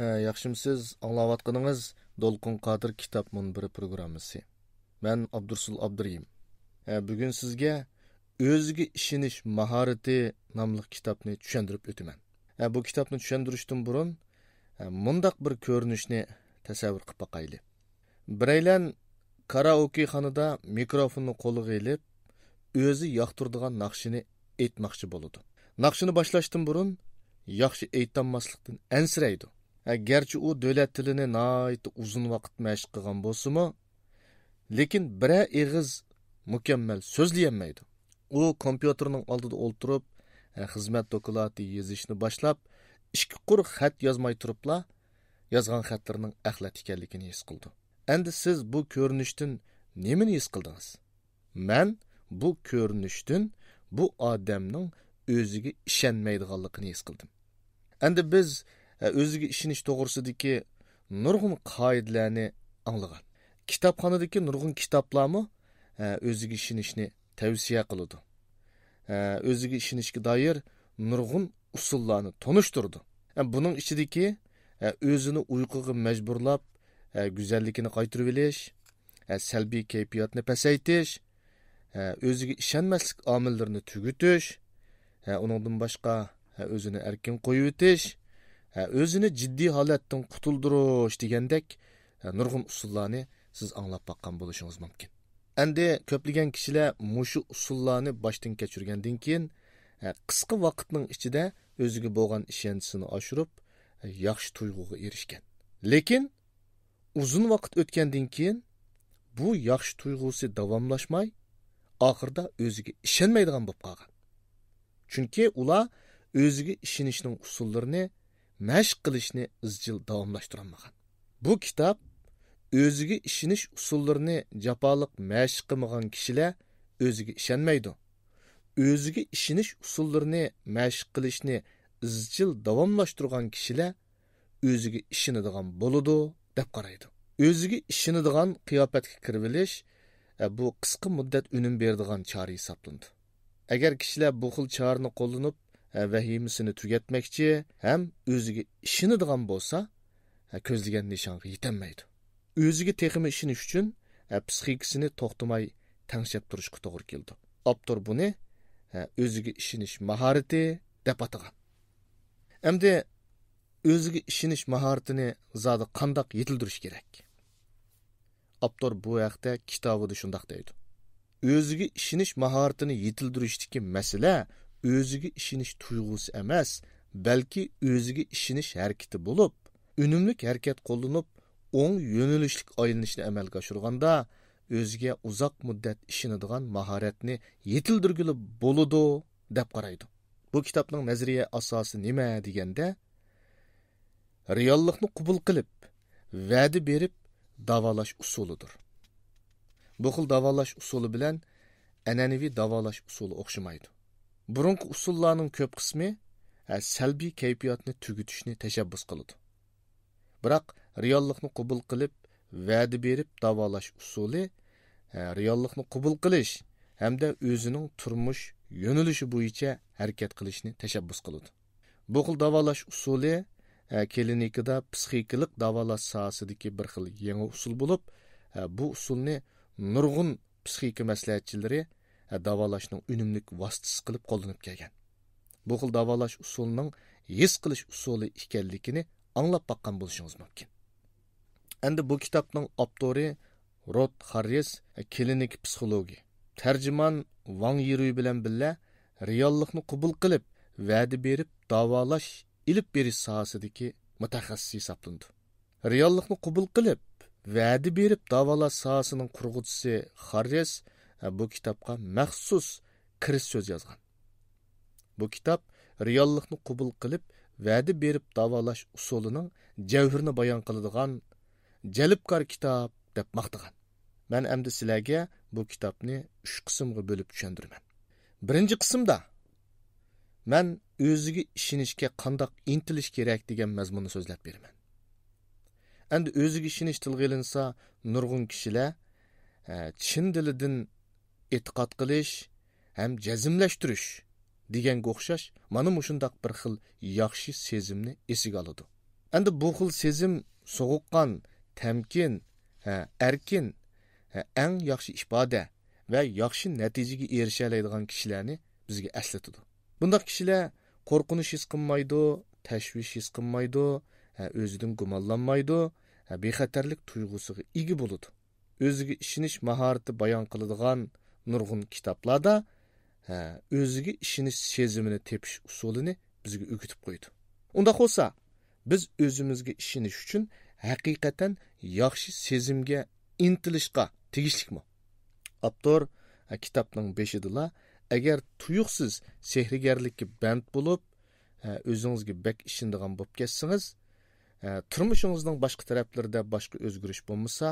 Яқшымсыз аңлаватқаныңыз Долқын Қадыр китап мұнбірі программасы. Мен Абдурсул Абдырим. Бүгін сізге Өзгі ішініш махараты намлық китапны түшендіріп өтімен. Bu kitapны түшендіріштім бұрын, мұндақ бір көрінішіне тәсәвір қып бақайлы. Бірейлән karaoke xonada mikrofonni qo'liga ilib o'zi yoqtirdigan naqshini aytmoqchi bo'ladi naqshini boshlashdan burun yaxshi aytolmaslikdan ansiraydi garchi u davlat tilini noiti uzun vaqt mashq qilgan bo'lsimi lekin bira ig'iz mukammal so'zlayolmaydi u kompyuterning oldida o'ltirib e, xizmat dokulati yozishni boshlab ikki qur xat yozmay turibla yozgan xatlarning axlat ekanligini his qildi endi siz bu ko'rinishdan nimani his qildingiz man bu ko'rinishdan bu odamning o'ziga ishonmaydiganligini his qildim endi biz o'ziga ishonish to'g'risidagi nurg'un qoidalarni anglagan kitobxonadagi nurg'un kitoblarmi o'ziga ishonishni tavsiya qiladi o'ziga ishonishga doir nurg'un usullarni tonishtirdi buning ichidagi o'zini uyquga majburlab go'zalligini qaytirib olish salbiy kayfiyatni pasaytish o'ziga ishonmaslik omillarini tugutish undan boshqa o'zini erkin qo'yib o'tish o'zini jiddiy holatdan qutuldirish degandek nurg'un usullarni siz anglab boqqan bo'lishingiz mumkin endi ko'plagan kishilar mushu usullarni boshdan kechirgandan keyin qisqa vaqtning ichida o'ziga bo'lgan ishonchini oshirib yaxshi tuyg'uga erishgan lekin uzun vaqt o'tgandan keyin bu yaxshi tuyg'usi davomlashmay oxirida o'ziga ishonmaydigan bo'lib qolgan chunki ular o'ziga ishonishning usullarini mashq qilishni izchil davomlashtirolmagan bu kitob o'ziga ishonish usullarini jafoliq mashq qilmagan kishilar o'ziga ishonmaydi o'ziga ishonish usullarini mashq qilishni izchil davomlashtirgan kishilar o'ziga ishonadigan bo'ladi deb qaraydi o'ziga ishonadigan qiyofatga kirib olish e, bu qisqa muddat unum beradigan chora hisoblanadi agar kishilar bu xil chorani qo'llanib E, vahimisini tugatmoqchi ham o'ziga ishinadigan bo'lsa e, ko'zlagan nishonga yetolmaydi o'ziga texmi ishonish uchun e, psixikasini to'xtamay tangshab turishga to'g'ri keldi optor buni o'ziga ishonish mahorati deb atagan endi o'ziga ishonish mahoratini zodi qandoq yetildirish kerak optor bu haqda kitobida shundoq deydi o'ziga ishonish mahoratini yetildirishdagi masala o'ziga ishonish tuyg'usi emas balki o'ziga ishonish harakati bo'lib unumlik harakat qo'llanib o'ng yo'nalishlik aylanishni amalga oshirganda o'ziga uzoq muddat ishinadigan mahoratni yetildirgili bo'ladi deb qaraydi bu kitobning nazariya asosi nima deganda reallikni qubul qilib va'da berib davolash usulidir bu xil davolash usuli bilan an'anaviy davolash usuli o'xshamaydi burungi usullarning ko'p qismi salbiy kayfiyatni tugutishni tashabbus qiladi biroq reallikni qubul qilib va'da berib davolash usuli reallikni qubul qilish hamda o'zining turmush yo'nalishi bo'yicha harakat qilishni tashabbus qiladi bu xil davolash usuli klinikada psixikalik davolash sohasidagi bir xil yangi usul bo'lib bu usulni nurg'un psixika maslahatchilari davolashning unumlik vositasi qilib qo'llanib kelgan bu xil davolash usulining his qilish usuli ekanligini anglab boqqan bo'lishingiz mumkin endi bu kitobning avtori rod harris klinik psixologi tarjimon vang yiruy bilan birga reallikni qubul qilib va'da berib davolash ilib berish sohasidagi mutaxassis hisoblandi reallikni qubul qilib va'da berib davolash sohasining qurg'uvchisi harris E, bu kitobga maxsus kirish so'z yozgan bu kitob reallikni qubul qilib va'da berib davolash usulining javhirini bayon qiladigan jalibkor kitob deb maqtagan man endi sizlarga bu kitobni uch qismga bo'lib tushundirman birinchi qismda man o'ziga ishonishga qandoq intilish kerak degan mazmunni so'zlab beraman endi o'ziga ishonish tilga ilinsa nurg'un kishilar e, chin dilidan e'tiqod qilish ham jazmlashtirish deganga o'xshash mana mushundoq bir xil yaxshi sezimni esiga oladi endi bu xil sezim sovuqqon tamkin erkin eng yaxshi ifoda va yaxshi natijaga erisha oladigan kishilarni bizga eslatadi bundoq kishilar qo'rqinish his qilmaydi tashvish his qilmaydi o'zidan gumonlanmaydi bexatarlik tuyg'usiga ega bo'ladi o'ziga ishonish mahorati bayon qiladigan nurg'un kitoblarda o'ziga ishonish sezimini tepish usulini bizga o'rgatib qo'ydi unda bo'lsa biz o'zimizga ishonish uchun haqiqatan yaxshi sezimga intilishga tegishlikmi avtor kitobning beshidila agar tuyuqsiz sehrgarlikka band bo'lib o'zingizga bak ishindigan bo'lib ketsangiz turmushingizning boshqa taraflarida boshqa o'zgarish bo'lmasa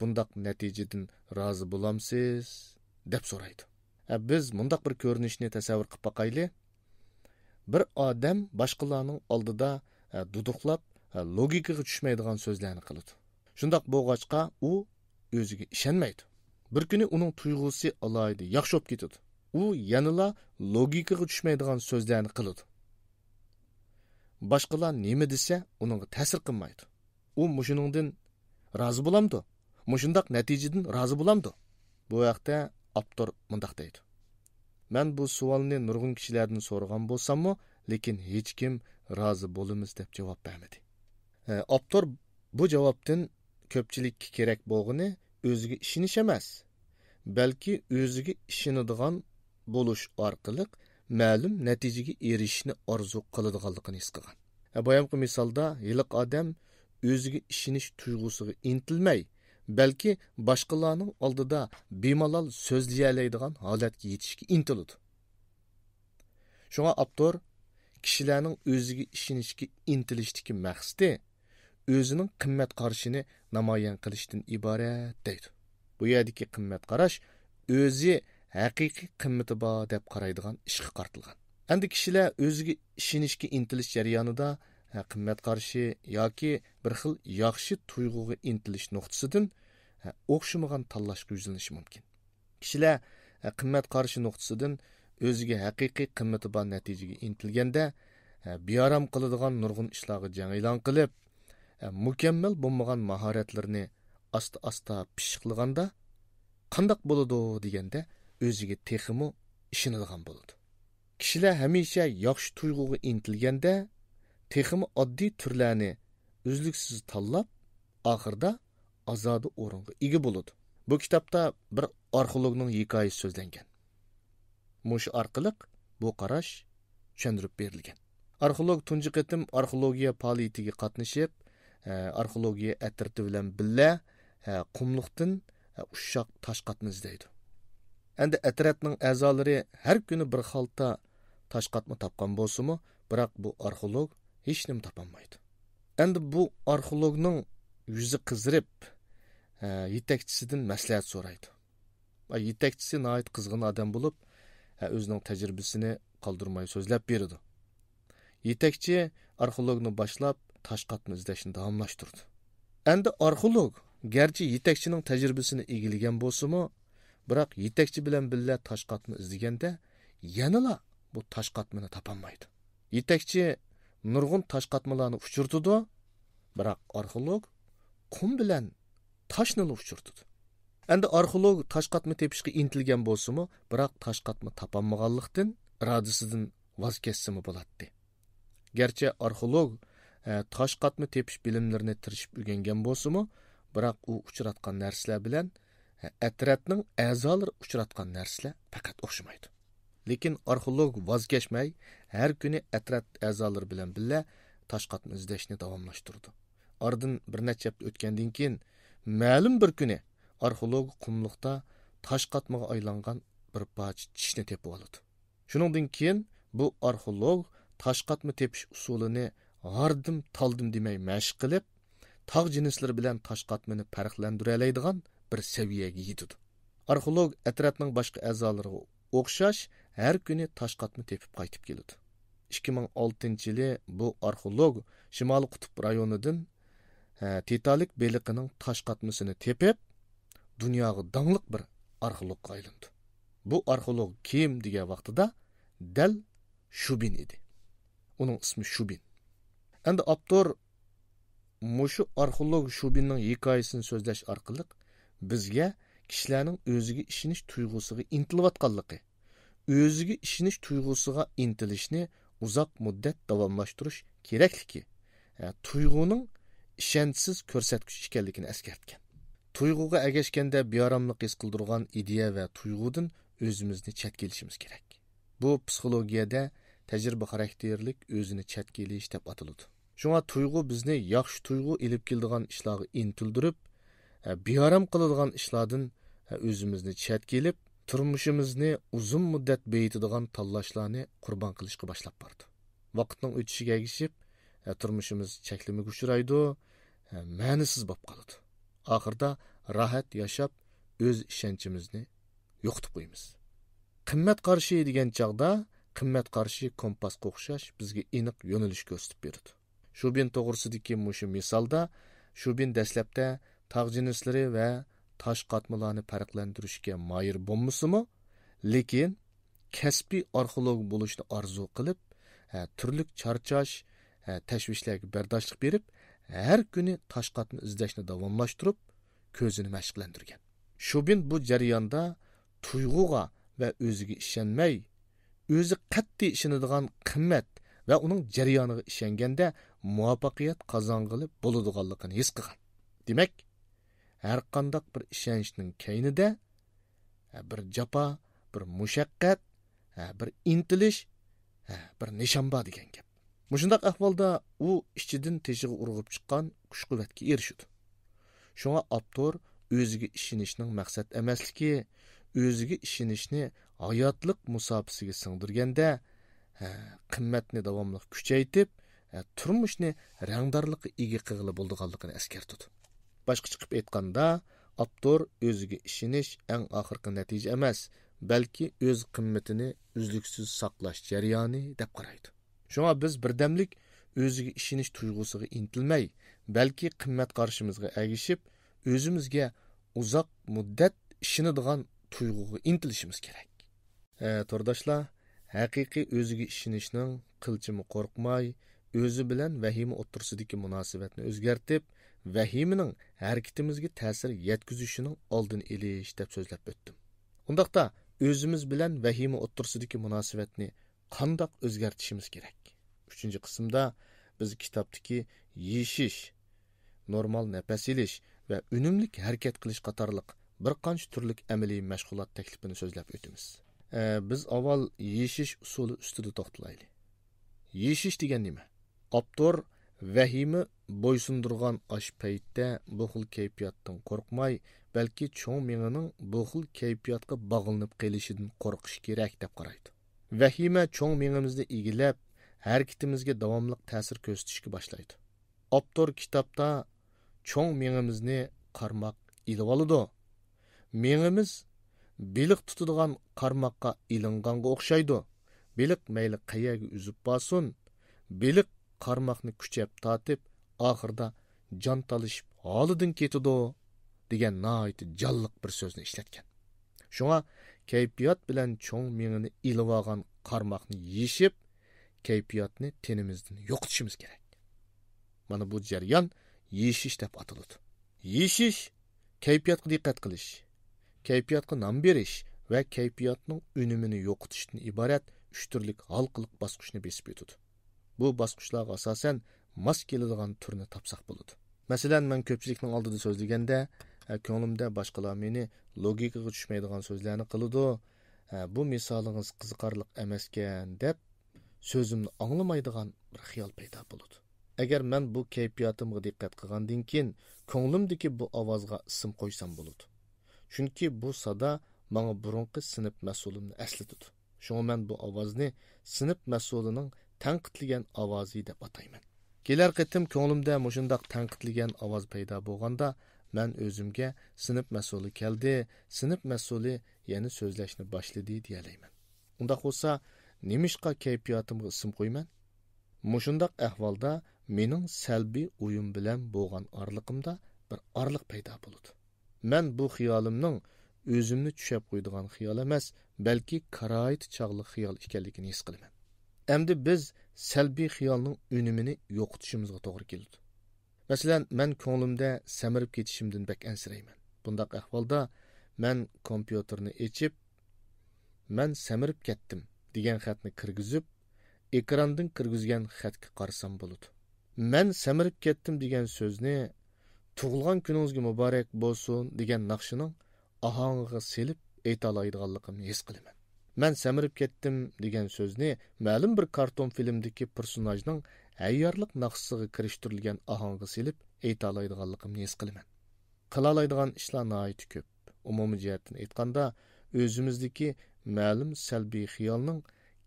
bundoq natijadan rozi bo'lamsiz deb so'raydi biz mundoq bir ko'rinishni tasavvur qilib boqayli bir odam boshqalarning oldida duduqlab logikaga tushmaydigan so'zlarni qiladi shundoq bo'lg'achqa u o'ziga ishonmaydi bir kuni uning tuyg'usi aloyidi yaxshi bo'lib ketadi u yanala logikaga tushmaydigan so'zlarni qiladi boshqalar nima desa uningga ta'sir qilmaydi u mushuningdan rozi bo'lamdi mushundoq natijadan rozi bo'lamdi bu vaqtda Автор мұндақ дейді. Мен бұл суалыны нұрғын кішілердің сорған болсаммы, lekin hech kim rozi bo'lamiz deb javob bermadi e, optor bu javobdan ko'pchilikka kerak bo'lg'ini o'ziga ishonish emas balki o'ziga ishonadigan bo'lish orqali ma'lum natijaga erishishni orzu qiladiganligini his qilgan e, boyamqi misolda yiliq odam o'ziga ishonish tuyg'usiga intilmay balki boshqalarning oldida bemalol so'zlayalaydigan holatga yetishga intiladi shunga avtor kishilarning o'ziga ishonishga intilishdiki maqsadi o'zining qimmat qarashini namoyon qilishdan iborat deydi bu yerdagi qimmat qarash o'zi haqiqiy qimmati bor deb qaraydigan ishga qartilgan endi kishilar o'ziga ishonishga intilish jarayonida qimmat qarashi yoki bir xil yaxshi tuyg'uga intilish nuqtasidan o'xshamagan tanlashga yuzlanishi mumkin kishilar qimmat qarashi nuqtasidan o'ziga haqiqiy qimmati bor natijaga intilganda bearam qiladigan nurg'un ishlarga jang e'lon qilib mukammal bo'lmagan mahoratlarni asta asta pishiqlaganda qandoq bo'ladi deganda o'ziga texmi ishonadigan bo'ladi kishilar hamisha yaxshi tuyg'uga intilganda texmi oddiy turlarni uzluksiz tanlab oxirida ozodi o'ringa ega bo'ludi bu kitobda bir arxeologning hikoyasi so'zlangan mush orqali bu qarash tushundirib berilgan arxeolog tunji qatim arxeologiya faoliyatiga qatnashib arxeologiya atirti bilan birga qumliqdan ushoq toshqatni izlaydi endi atratning a'zolari har kuni bir xalta toshqatni topgan bo'lsimi biroq bu arxeolog hech nima topolmaydi endi bu arxeologning yuzi qizirib yetakchisidan maslahat so'raydi yetakchisi nihoyat qizg'in odam bo'lib o'zining tajribasini qoldirmay so'zlab berdi yetakchi arxeologni boshlab toshqatni izlashni davomlashtirdi endi arxeolog garchi yetakchining tajribasini egilgan bo'lsimi biroq yetakchi bilan birga toshqatni izlaganda yanala bu toshqatmini topolmaydi yetakchi nurg'un tosh qatmalarni uchirtidi biroq arxeolog qum bilan toshni uchirtidi endi arxeolog tosh qatma tepishga intilgan bo'lsimi biroq tosh qatma topolmaganlikdan irodasidan voz kechsimi bo'ladi garchi arxeolog e, tosh qatma tepish bilimlarini tirishib o'rgangan bo'lsimi biroq u uchratgan narsalar bilan e, atratning a'zolari uchratgan narsalar faqat o'xshamaydi lekin arxeolog vazgeçmey her günü etrat azaları bilen billa taş katma izleşini davamlaştırdı. Ardın bir neçe o'tgandan keyin ma'lum bir kuni arxeolog qumliqda taş katmaga aylangan bir parcha tishni tepib oladi. Shuningdan keyin bu arxeolog taş katma tepish usulini hardim toldim demay mashq qilib tog' jinslari bilan tosh qatmini farqlandira oladigan bir saviyaga yetadi arxeolog atratning boshqa a'zolariga o'xshash har kuni toshqatni tepib qaytib keladi 2006 yili bu arxeolog shimoli qutb rayonidan titalik beliqining tosh tepib dunyoga dangliq bir arxeologga aylandi bu arxeolog kim degan vaqtida dal shubin edi uning ismi shubin endi avtor mushu arxeolog shubinning hikoyasini so'zlash orqali bizga kishilarning o'ziga ishonish tuyg'usiga intilayotganligi o'ziga ishonish tuyg'usiga intilishni uzoq muddat davomlashtirish kerakligi e, tuyg'uning ishonchsiz ko'rsatkich ekanligini eskartgan tuyg'uga agashganda beoromlik his qildirgan ideya va tuyg'udan o'zimizni chatga elishimiz kerak bu psixologiyada tajriba xarakterlik o'zini chatga elish deb ataladi shunga tuyg'u bizni yaxshi tuyg'u ilib keladigan ishlarga intildirib e, beorom qiladigan ishlardan e, o'zimizni chatga elib turmushimizni uzun muddat beyitadigan tanlashlarni qurbon qilishga boshlab bordi vaqtning o'tishiga ergishib e, turmushimiz cheklimiga uchraydi e, ma'nisiz bo'lib qoladi oxirida rohat yashab o'z ishonchimizni yo'qotib qo'ymiz qimmat qarshi degan chog'da qimmat qarshi kompasga o'xshash bizga aniq yo'nalish ko'rsatib berdi shubin to'g'risidagi mushu misolda shubin dastlabda tog' jinslari va tosh qatmalarni farqlantirishga moyir bo'lmasimi lekin kasbiy arxeolog bo'lishni orzu qilib e, turli charchash e, tashvishlarga bardoshlik berib har kuni tosh qatma izlashni davomlashtirib ko'zini mashqlantirgan shubin bu jarayonda tuyg'uga va o'ziga ishonmay o'zi qat'iy ishonadigan qimmat va uning jarayoniga ishonganda muvaffaqiyat qozong'ili bo'ladiganligini his qilgan demak har qandaq bir ishonchning kaynida bir jafo bir mushaqqat bir intilish bir nishonba degan gap mushundoq ahvolda u ichidan teshig'i urg'ib chiqqan kuch quvvatga erishudi shunga avtor o'ziga ishonishning maqsad emasligi o'ziga ishonishni hayotliq musofisiga singdirganda qimmatni davomli kuchaytib turmushni rangdorlikqa ega qilg'ili bo'ldiganligini eskartadi boshqa chiqib aytganda avtor o'ziga ishonish eng oxirgi natija emas balki o'z qimmatini uzluksiz saqlash jarayoni deb qaraydi shunga biz birdamlik o'ziga ishonish tuyg'usiga intilmay balki qimmat qarishimizga agishib o'zimizga uzoq muddat ishonadigan tuyg'uga intilishimiz kerak e, turdoshlar haqiqiy o'ziga ishonishning qilchimi qo'rqmay o'zi bilan vahima o'ttirsidagi munosabatni o'zgartib vahimaning harakatimizga ta'sir yetkazishining oldini elish deb so'zlab o'tdim undaqda o'zimiz bilan vahima o'ttirsidagi munosabatni qandoq o'zgartishimiz kerak uchinchi qismda biz kitobdagi yeshish normal nafas olish va unumlik harakat qilish qatorliq bir qancha turlik amaliy mashg'ulot taklifini so'zlab o'tamiz e, biz avval yeshish usuli ustida to'xtalaylik yeshish degan nima avtor vahima бойсындырған аш пәйтті бұқыл кейпияттың қорқмай, бәлкі чоң меңінің бұқыл қыл кейпиятқа бағылынып келешедің қорқыш керек деп қарайды. Вәхиме чоң меңімізді әр кетімізге давамлық тәсір көстішкі башлайды. Оптор китапта чоң меңімізіне қармақ иліп алыды. Меңіміз билік тұтыдыған қармаққа илінғанға оқшайды. Билік мәйлі қаяғы үзіп басын, билік қармақны күчеп татып, oxirida jon talishib holidan ketidu degan noiti jonliq bir so'zni ishlatgan shunga kayfiyat bilan cho'ng miyini ilib olgan qarmoqni yeyishib kayfiyatni tenimizdan yo'qotishimiz kerak mana bu jarayon yeyishish deb ataladi yeyishish kayfiyatga diqqat qilish kayfiyatga nom berish va kayfiyatning unumini yo'qotishdan iborat uch turlik halqiliq bosqichni besib o'tadi bu bosqichlarga asosan mos keladigan turni topsaq bo'ladi masalan man ko'pchilikning oldida so'zlaganda e, ko'nglimda boshqalar meni logikaga tushmaydigan so'zlarni qiladi e, bu misolingiz qiziqarli emaskan deb so'zimni anglamaydigan bir xiyol paydo bo'ladi agar man bu kayfiyatimga diqqat qilgandan keyin ko'nglimdagi bu ovozga ism qo'ysam bo'ladi chunki bu sada manga burunqi sinf mas'ulimni eslatadi shunga man bu ovozni sinf mas'ulining tanqidlagan ovozi deb atayman kelar qitim ko'nglimda mushundoq tanqidlagan ovoz paydo bo'lganda man o'zimga sinf mas'uli keldi sinf mas'uli yana so'zlashni boshladi deyalayman undaq bo'lsa nemishqa kayfiyatimga ism qo'yman mushundoq ahvolda mening salbiy o'yim bilan bo'lgan orliqimda bir orliq paydo bo'ldi man bu xiyolimning o'zimni tushab qo'ydigan xiyol emas balki karoit chog'li xiyol ekanligini his qilaman Әмді біз сәлбей қиялының unumini yo'qotishimizga to'g'ri keladi masalan man ko'nglimda samirib ketishimdan bak ansirayman bundoq ahvolda man kompyuterni ochib man samirib ketdim degan xatni kirgizib ekrandan kirgizgan xatga qarasam bo'ladi man samirib ketdim degan so'zni tug'ilgan kuningizga muborak bo'lsin degan naqshining ahongiga selib ayta oladiganligimni his man samirib ketdim degan so'zni ma'lum bir karton filmdagi personajning ayyorlik naqsiga kirishtirilgan ohangga silib aytaoladiganligimni his qilaman qilaoladigan ishlar nihoyat ko'p umumiy jihatdan aytganda o'zimizniki ma'lum salbiy xiyolning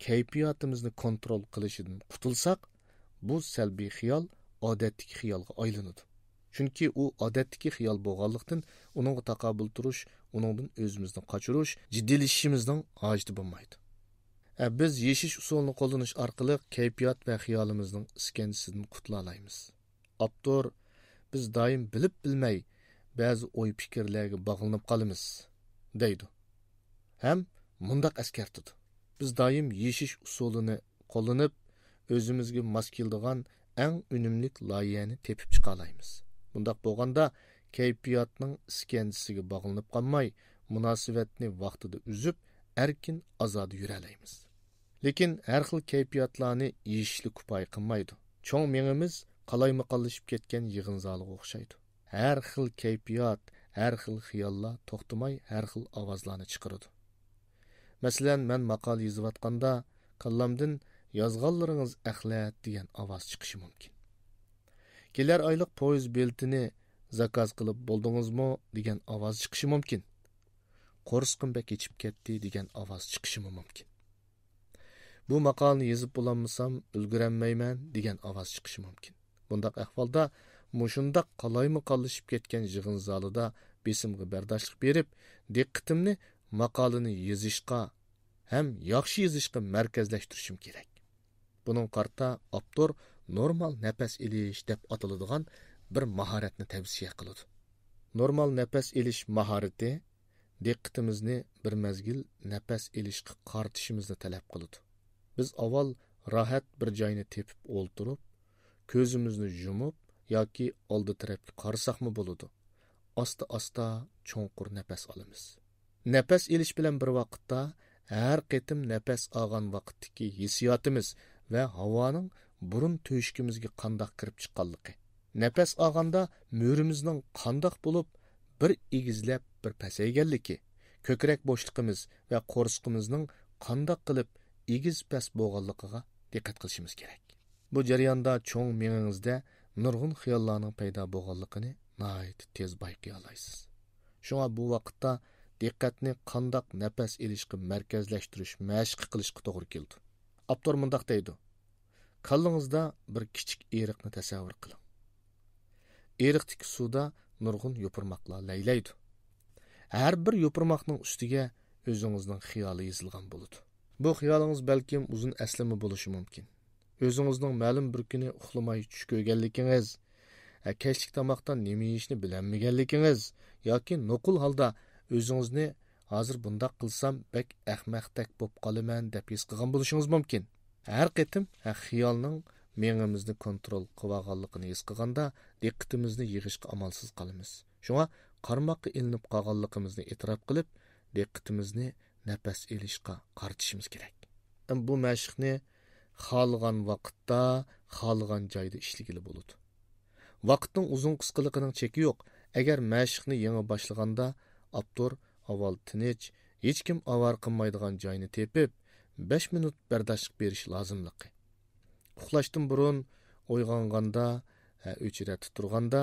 kayfiyatimizni kontrol qilishidan qutulsak bu salbiy xiyol odatdagi xiyolga aylanadi chunki u odatdagi xiyol bo'lganlikdan uningga taqobil turish uningdan o'zimizni qochirish jiddiylashishimizning hojati bo'lmaydi Ә biz yeshish usulini qo'llanish orqali kayfiyat va xiyolimizning iskanjisidan qutula olamiz avtor biz doim bilib bilmay ba'zi o'y fikrlarga bog'linib qolamiz deydi ham mundoq askartidi biz doim yeshish usulini qo'llanib o'zimizga mos keladigan eng unumli tepib Bundaq bo'lganda kayfiyatning iskanjisiga bog'linib qolmay, munosabatni vaqtida uzib, erkin azoda yuralaymiz. Lekin har xil kayfiyatlarni yeyishli kupay qilmaydi. Cho'ng mengimiz qalayma-qallashib ketgan yig'inzaliga o'xshaydi. Har xil kayfiyat, har xil xiyollar to'xtamay har xil ovozlarni chiqaradi. Masalan, men maqola yozayotganda kallamdan yozganlaringiz axlat degan ovoz chiqishi mumkin. kelar oylik poyezd beltini zakaz qilib bo'ldingizmi degan ovoz chiqishi mumkin qo'rsqim bak ichib ketdi degan ovoz chiqishi mumkin bu maqolni yozib bo'lolmasam ulguranmayman degan ovoz chiqishi mumkin bundaq ahvolda mushundaq qoloymi qolishib ketgan yig'in zalida besimga bardoshlik berib diqqatimni maqolani yozishga ham yaxshi yozishga markazlashtirishim kerak buning qarta avtor normal nafas ilish deb ataladigan bir mahoratni tavsiya qiladi normal nafas ilish mahorati diqqatimizni bir mazgil nafas ilishga qaratishimizni talab qiladi biz avval rohat bir joyni tepib o'ltirib ko'zimizni yumib yoki oldi tarafga qarasaqmi bo'ladi osta osta cho'nqur nafas olamiz nafas ilish bilan bir vaqtda har qitim nafas olgan vaqtdagi hissiyotimiz va havoning burun töyüşkimizga qandaq kirib chiqqanligi nafas olganda mo'rimizning qandaq bo'lib bir egizlab bir pasayganligi ko'krak bo'shliqimiz va qo'rsqimizning qandaq qilib igiz past bo'lganligiga diqqat qilishimiz kerak bu jarayonda cho'ng miyangizda nurg'un xiyollarning paydo bo'lganligini nihoyat tez bayqiy olasiz shunga bu vaqtda diqqatni qandaq nafas ilishga markazlashtirish mashq qilishga to'g'ri keldi abtor mundoq deydi Kallığınızda bir кичик эриқни тасаввур қилинг. Eriqdagi сувда нурғун yopirmoqlar лайлайди. Ҳар бир yopirmoqning устига ўзингизнинг xiyoli ёзилган бўлади. Бу xiyolingiz balkim узун аслими бўлиши мумкин. Ўзингизнинг маълум бир куни ухламай туш кўрганлигингиз, kechlik tamoqdan нима ешни bilinmaganligingiz ёки nuqul ҳолда ўзингизни ҳозир bundoq қилсам bak ahmaqdak bo'lib қоламан deb his qilgan bo'lishingiz mumkin. har qatim xiyolning miyamizni kontrol qilib his qilganda diqqatimizni yig'ishga amalsiz qolamiz shunga qarmoqqa ilinib qolganligimizni e'tirof qilib diqqatimizni nafas olishga qaratishimiz kerak bu mashqni xohlagan vaqtda xohlagan joyda ishlagili bo'ladi vaqtning uzun qisqaligining cheki yo'q agar mashqni yangi boshlaganda avtor avval tinch hech kim avar qilmaydigan joyni tepib 5 минут bardoshlik berish lozimligi uxlashdan burun uyg'onganda o'chirati turganda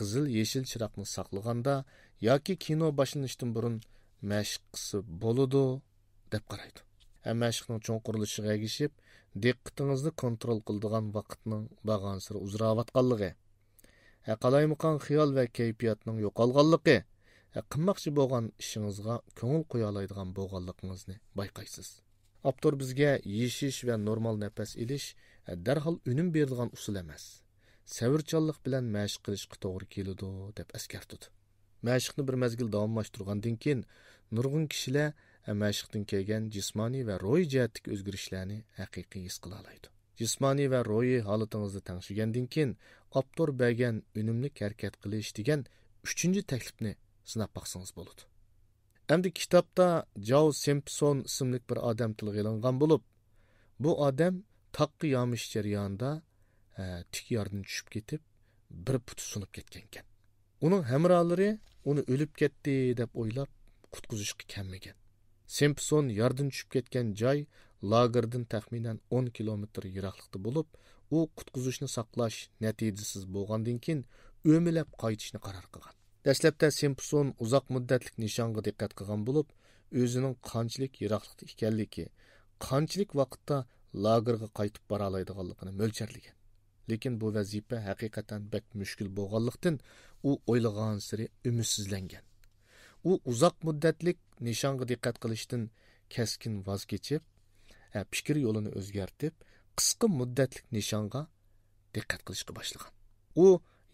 qizil yeshil chiroqni saqlaganda yoki kino boshlanishdan burun mashq qilsa bo'ladi deb qaraydi mashqning cho'nqurlishiga egishib diqqatingizni kontrol qiladigan vaqtning bag'ansiri uzrayotganligi qalaymaqon xiyol va kayfiyatning yo'qolganligi qilmoqchi bo'lgan ishingizga ko'ngil qo'ya oladigan bo'lganligingizni bayqaysiz Aptor bizga yeshish va normal nafas olish e, darhol unum beradigan usul emas. Savrchanlik bilan mashq qilishga to'g'ri keladi deb eskartdi. Mashqni bir mazgil davomlashtirgandan keyin nurg'un kishilar e, mashqdan kelgan jismoniy va ro'y jihatdagi o'zgarishlarni haqiqiy his qila oladi. jismoniy va ro'yi holatingizni tanishigandan keyin optor bergan unumli harakat qilish degan uchinchi taklifni sinab baqsangiz bo'ladi Әмді китапта Джао Симпсон исемлек bir адам tilga ilingan bo'lib, bu odam taqqa yomish jarayonida e, tik yordan tushib ketib, bir puti sinib ketgan ekan. Uning hamrohlari uni o'lib ketdi deb o'ylab qutqizishga kelmagan. Simpson yardan tushib ketgan joy lagerdan taxminan 10 kilometr yiroqlikda bo'lib, u qutqizishni saqlash natijasiz bo'lgandan keyin o'milab qaytishni qaror qilgan. dastlabda simpson uzoq muddatlik nishonga diqqat qilgan bo'lib o'zining qanchalik yiroqlikda ekanligi qanchalik vaqtda lagerga qaytib bora oladiganligini mo'lcharlagan lekin bu vazifa haqiqatan bak mushkul bo'lganlikdan u o'ylagan siri umidsizlangan u uzoq muddatlik nishonga diqqat qilishdan kaskin voz kechib fikr yo'lini o'zgartib qisqa muddatlik nishonga diqqat qilishga boshlagan u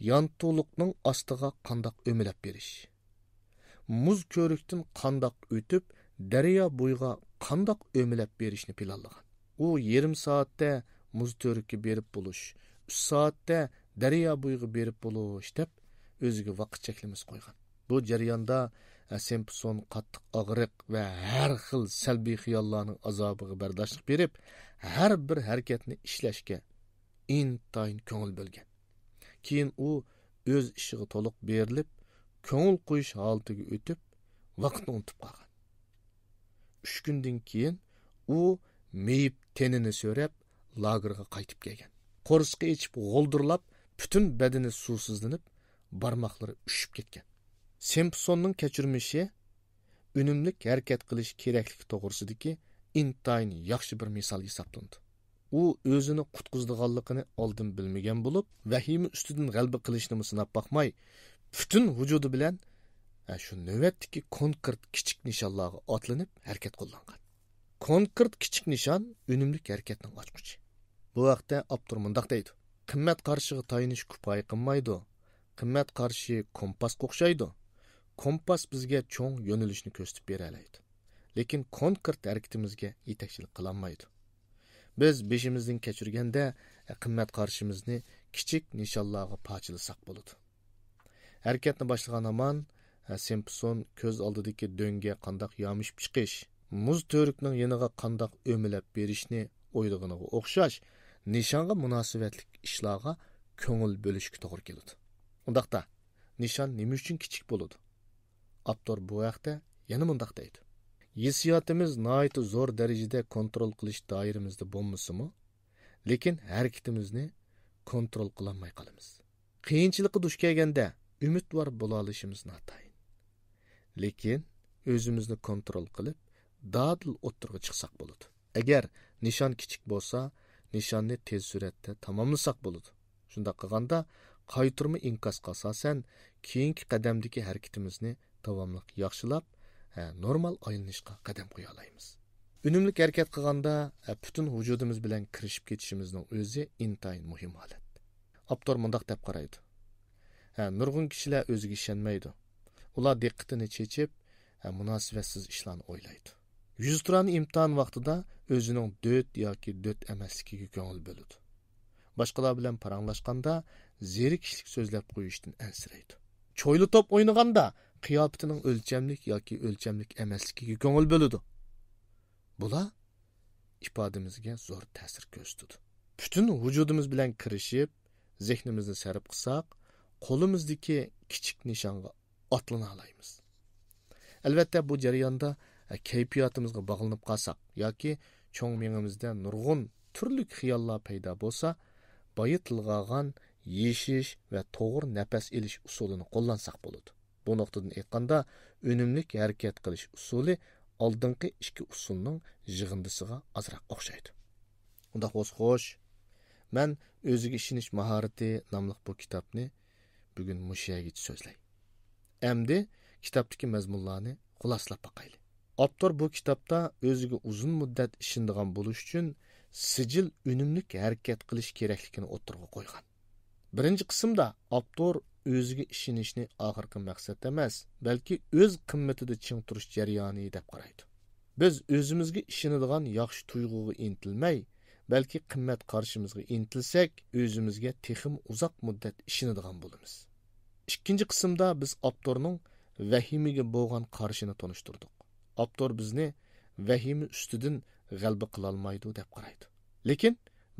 yantulukning ostiga qandoq o'milab berish muz ko'rikdan qandoq o'tib daryo bo'yiga qandoq o'milab berishni planlagan u yarim soatda muz to'rikka berib bo'lish uch soatda daryo bo'yiga berib bo'lish deb o'ziga vaqt cheklamasi qo'ygan bu jarayonda e, simpson qattiq og'riq va har xil salbiy xiyollarning azobiga bardoshlik berib har bir harakatni ин intayin ko'ngil bo'lgan keyin u o'z ishiga to'liq berilib ko'ngil qo'yish holatiga o'tib vaqtni unutib qolgan uch kundan keyin u meyib tenini so'rab lagerga qaytib kelgan qo'risqi ichib g'o'ldirlab butun badani suvsizlanib barmoqlari ushib ketgan sempsonning kechirmishi unumlik harakat qilish kerakligi to'g'risidagi intayn yaxshi bir misol hisoblanadi u o'zini qutqizdiganligini oldin bilmagan bo'lib vahima ustidan g'alba qilishnimi sinab boqmay butun vujudi bilan shu navbatdagi konkret kichik nishonlarga otlanib harakat qo'llangan konkret kichik nishon unumlik harakatning ochqichi bu vaqtda abtur mundoq deydi qimmat qarshiga tayinish kupoy qilmaydi qimmat qarshi kompasga o'xshaydi kompas bizga cho'ng yo'nalishni ko'rsatib bera oladi lekin konkret harakatimizga yetakchilik qilolmaydi biz beshimizdan kechirganda e, qimmat qarishimizni kichik nishonlarga pochilasak bo'ladi harakatni boshlagan omon e, simpson ko'z oldidagi do'ngga qandoq yomishib chiqish muz to'rikning yeniga qandoq o'milab berishni o'ylig'iniga o'xshash nishonga munosabatlik ishlarga ko'ngil bo'lishga to'g'ri keladi undaqda nishon nima uchun kichik bo'ladi avtor bu haqda yana mundoq deydi hissiyotimiz noiti zo'r darajada kontrol qilish doiramizda bo'lmasimi lekin harakatimizni kontrol qilolmay qolamiz qiyinchilikqa duch kelganda umidvor bo'la olishimiz notayin lekin o'zimizni kontrol qilib dadil o'ttirg'i chiqsak bo'ladi agar nishon kichik bo'lsa nishonni tez suratda tamomlasak bo'ladi shundoq qilganda qaytirma inkosga asosan keyingi qadamdagi harakatimizni davomli yaxshilab normal aylanishga qadam qo'ya olamiz unumlik harakat qilganda butun vujudimiz bilan kirishib ketishimizning o'zi intayin muhim holat abtor mundoq deb qaraydi Ha, nurg'un kishilar o'ziga ishonmaydi ular diqqatini chechib munosibatsiz ishlarni o'ylaydi yuz turan imtihon vaqtida o'zining 4 yoki dۆt emasligiga ko'ngil bo'ladi boshqalar bilan paranglashganda zerikishlik so'zlab qo'yishdan ansiraydi cho'yli to'p o'ynaganda qiyofatining o'lchamlik yoki o'lchamlik emasligiga ko'ngil bo'ladi bular ifodamizga zo'r ta'sir ko'rsatadi butun vujudimiz bilan kirishib zehnimizni sarf qilsak qo'limizdagi kichik nishonga otlana olamiz albatta bu jarayonda e, kayfiyatimizga bog'lanib qolsak yoki cho'ng miyamizda nurg'un turli xiyollar paydo bo'lsa boya tilg'agan va to'g'ri nafas olish usulini qo'llansak bo'ladi bu nuqtadan aytqanda unumlik harakat qilish usuli oldingi ikki usulning yig'indisiga ozroq o'xshaydi unda o'z xo'sh man o'ziga ishonish mahorati nomli bu kitobni bugun mushyagicha so'zlay endi kitobdagi mazmunlarni xulosalab boqayli avtor bu kitobda o'ziga uzun muddat ishindigan bo'lish uchun sijil unumlik harakat qilish kerakligini o'tirg'a qo'ygan birinchi qismda aptor o'ziga ishonishni oxirgi maqsad emas balki o'z qimmatida ching turish jarayoni deb qaraydi biz o'zimizga ishonadigan yaxshi tuyg'uga intilmay balki qimmat qarshimizga intilsak o'zimizga texim uzoq muddat ishonadigan bo'lamiz ikkinchi qismda biz aptorning vahimiga bo'lgan qarshini tanishtirdik aptor bizni vahimi ustidan g'alba qilolmaydi deb qaraydi lekin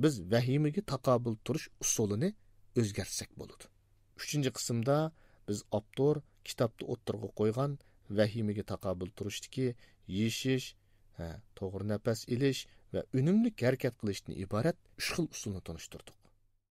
biz vahimaga taqobil turish usulini o'zgartsak bo'ladi uchinchi qismda biz avtor kitobni o'ttirg'a qo'ygan vahimaga taqobil turishdiki yeshish to'g'ri nafas ilish va unumli harakat qilishni iborat uch xil usulni tanishtirdik